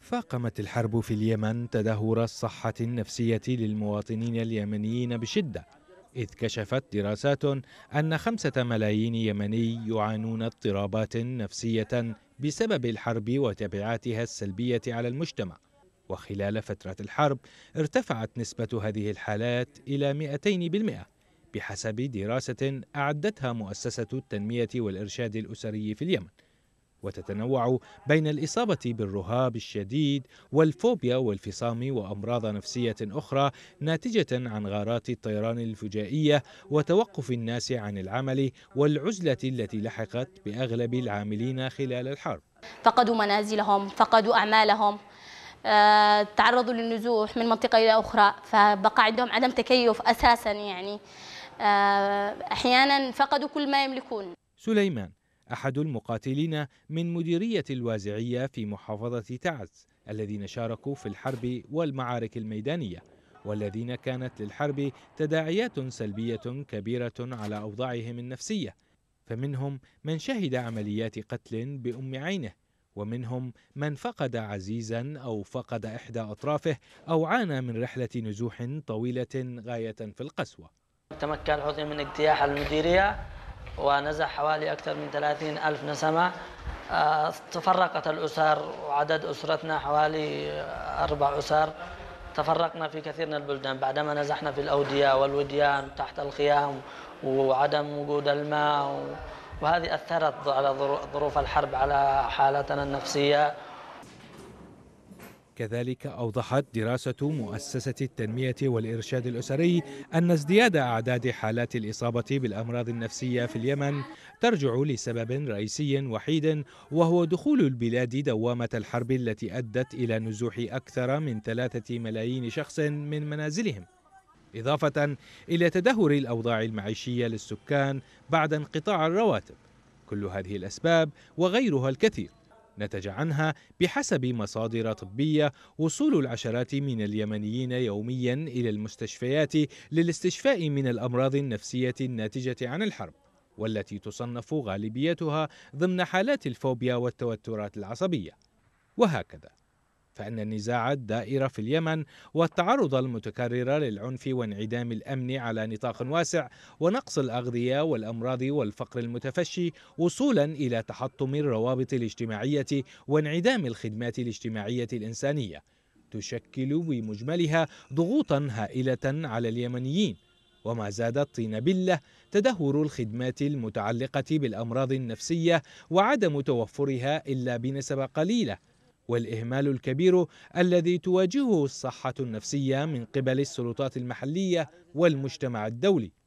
فاقمت الحرب في اليمن تدهور الصحة النفسية للمواطنين اليمنيين بشدة إذ كشفت دراسات أن خمسة ملايين يمني يعانون اضطرابات نفسية بسبب الحرب وتبعاتها السلبية على المجتمع وخلال فترة الحرب ارتفعت نسبة هذه الحالات إلى 200% بحسب دراسة أعدتها مؤسسة التنمية والإرشاد الأسري في اليمن وتتنوع بين الإصابة بالرهاب الشديد والفوبيا والفصام وأمراض نفسية أخرى ناتجة عن غارات الطيران الفجائية وتوقف الناس عن العمل والعزلة التي لحقت بأغلب العاملين خلال الحرب فقدوا منازلهم فقدوا أعمالهم آه، تعرضوا للنزوح من منطقة إلى أخرى فبقى عندهم عدم تكيف أساسا يعني آه، أحيانا فقدوا كل ما يملكون سليمان أحد المقاتلين من مديرية الوازعية في محافظة تعز الذين شاركوا في الحرب والمعارك الميدانية والذين كانت للحرب تداعيات سلبية كبيرة على أوضاعهم النفسية فمنهم من شهد عمليات قتل بأم عينه ومنهم من فقد عزيزا أو فقد إحدى أطرافه أو عانى من رحلة نزوح طويلة غاية في القسوة تمكن الحوثي من اجتياح المديرية ونزح حوالي أكثر من 30 ألف نسمة آه، تفرقت الأسر وعدد أسرتنا حوالي أربع أسر تفرقنا في كثير من البلدان بعدما نزحنا في الأودية والوديان تحت الخيام وعدم وجود الماء وهذه أثرت على ظروف الحرب على حالتنا النفسية كذلك أوضحت دراسة مؤسسة التنمية والإرشاد الأسري أن ازدياد أعداد حالات الإصابة بالأمراض النفسية في اليمن ترجع لسبب رئيسي وحيد وهو دخول البلاد دوامة الحرب التي أدت إلى نزوح أكثر من ثلاثة ملايين شخص من منازلهم إضافة إلى تدهور الأوضاع المعيشية للسكان بعد انقطاع الرواتب كل هذه الأسباب وغيرها الكثير نتج عنها بحسب مصادر طبية وصول العشرات من اليمنيين يوميا إلى المستشفيات للاستشفاء من الأمراض النفسية الناتجة عن الحرب والتي تصنف غالبيتها ضمن حالات الفوبيا والتوترات العصبية وهكذا فإن النزاع الدائر في اليمن والتعرض المتكرر للعنف وانعدام الأمن على نطاق واسع ونقص الأغذية والأمراض والفقر المتفشي وصولا إلى تحطم الروابط الاجتماعية وانعدام الخدمات الاجتماعية الإنسانية تشكل بمجملها ضغوطا هائلة على اليمنيين وما زاد الطين بله تدهور الخدمات المتعلقه بالامراض النفسيه وعدم توفرها الا بنسبه قليله والإهمال الكبير الذي تواجهه الصحة النفسية من قبل السلطات المحلية والمجتمع الدولي